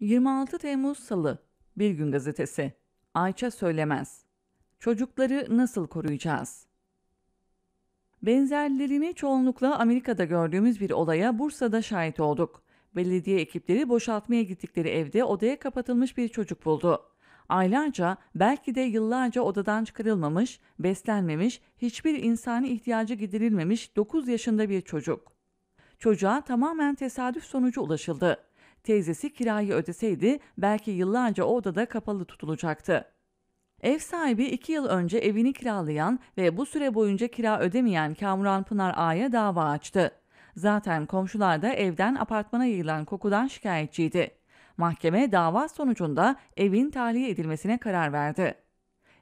26 Temmuz Salı Bir Gün Gazetesi Ayça Söylemez Çocukları nasıl koruyacağız? Benzerlerini çoğunlukla Amerika'da gördüğümüz bir olaya Bursa'da şahit olduk. Belediye ekipleri boşaltmaya gittikleri evde odaya kapatılmış bir çocuk buldu. Aylarca, belki de yıllarca odadan çıkarılmamış, beslenmemiş, hiçbir insani ihtiyacı giderilmemiş 9 yaşında bir çocuk. Çocuğa tamamen tesadüf sonucu ulaşıldı. Teyzesi kirayı ödeseydi belki yıllarca o odada kapalı tutulacaktı. Ev sahibi 2 yıl önce evini kiralayan ve bu süre boyunca kira ödemeyen Kamuran Pınar A'ya dava açtı. Zaten komşular da evden apartmana yayılan kokudan şikayetçiydi. Mahkeme dava sonucunda evin tahliye edilmesine karar verdi.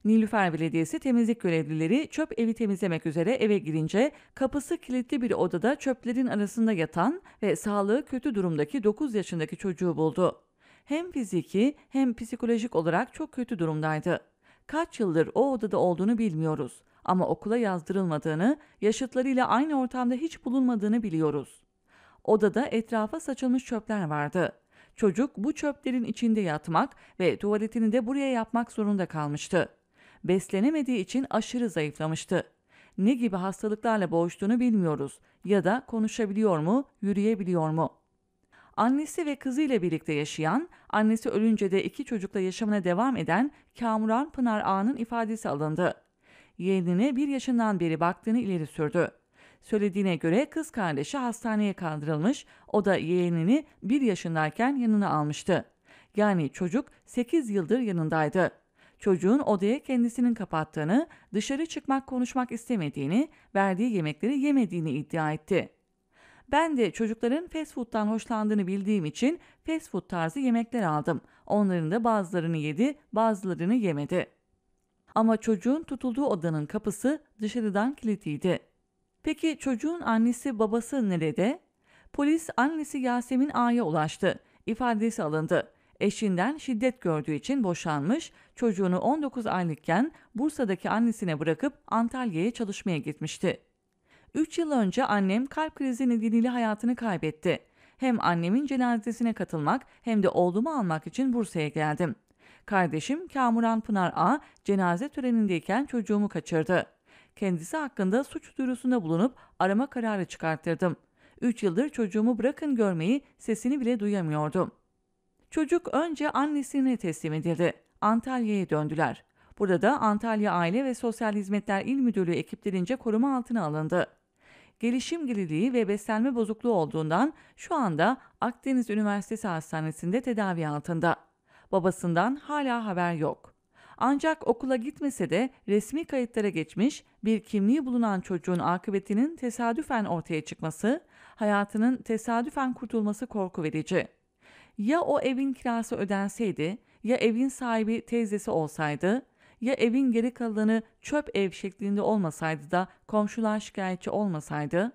Nilüfer Belediyesi temizlik görevlileri çöp evi temizlemek üzere eve girince kapısı kilitli bir odada çöplerin arasında yatan ve sağlığı kötü durumdaki 9 yaşındaki çocuğu buldu. Hem fiziki hem psikolojik olarak çok kötü durumdaydı. Kaç yıldır o odada olduğunu bilmiyoruz ama okula yazdırılmadığını, yaşıtlarıyla aynı ortamda hiç bulunmadığını biliyoruz. Odada etrafa saçılmış çöpler vardı. Çocuk bu çöplerin içinde yatmak ve tuvaletini de buraya yapmak zorunda kalmıştı beslenemediği için aşırı zayıflamıştı. Ne gibi hastalıklarla boğuştuğunu bilmiyoruz ya da konuşabiliyor mu, yürüyebiliyor mu? Annesi ve kızıyla birlikte yaşayan, annesi ölünce de iki çocukla yaşamına devam eden Kamuran Pınar Ağa'nın ifadesi alındı. Yeğenine bir yaşından beri baktığını ileri sürdü. Söylediğine göre kız kardeşi hastaneye kaldırılmış, o da yeğenini bir yaşındayken yanına almıştı. Yani çocuk 8 yıldır yanındaydı çocuğun odaya kendisinin kapattığını, dışarı çıkmak konuşmak istemediğini, verdiği yemekleri yemediğini iddia etti. Ben de çocukların fast food'tan hoşlandığını bildiğim için fast food tarzı yemekler aldım. Onların da bazılarını yedi, bazılarını yemedi. Ama çocuğun tutulduğu odanın kapısı dışarıdan kilitliydi. Peki çocuğun annesi babası nerede? Polis annesi Yasemin A'ya ulaştı. İfadesi alındı. Eşinden şiddet gördüğü için boşanmış, çocuğunu 19 aylıkken Bursa'daki annesine bırakıp Antalya'ya çalışmaya gitmişti. 3 yıl önce annem kalp krizi nedeniyle hayatını kaybetti. Hem annemin cenazesine katılmak hem de oğlumu almak için Bursa'ya geldim. Kardeşim Kamuran Pınar A cenaze törenindeyken çocuğumu kaçırdı. Kendisi hakkında suç duyurusunda bulunup arama kararı çıkarttırdım. 3 yıldır çocuğumu bırakın görmeyi sesini bile duyamıyordum. Çocuk önce annesine teslim edildi. Antalya'ya döndüler. Burada da Antalya Aile ve Sosyal Hizmetler İl Müdürlüğü ekiplerince koruma altına alındı. Gelişim geriliği ve beslenme bozukluğu olduğundan şu anda Akdeniz Üniversitesi Hastanesi'nde tedavi altında. Babasından hala haber yok. Ancak okula gitmese de resmi kayıtlara geçmiş bir kimliği bulunan çocuğun akıbetinin tesadüfen ortaya çıkması, hayatının tesadüfen kurtulması korku verici. Ya o evin kirası ödenseydi, ya evin sahibi teyzesi olsaydı, ya evin geri kalanı çöp ev şeklinde olmasaydı da komşular şikayetçi olmasaydı?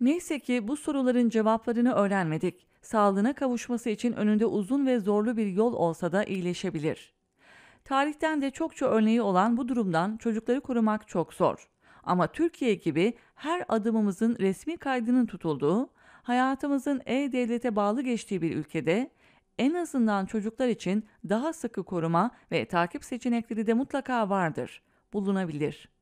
Neyse ki bu soruların cevaplarını öğrenmedik. Sağlığına kavuşması için önünde uzun ve zorlu bir yol olsa da iyileşebilir. Tarihten de çokça örneği olan bu durumdan çocukları korumak çok zor. Ama Türkiye gibi her adımımızın resmi kaydının tutulduğu, hayatımızın e-devlete bağlı geçtiği bir ülkede en azından çocuklar için daha sıkı koruma ve takip seçenekleri de mutlaka vardır, bulunabilir.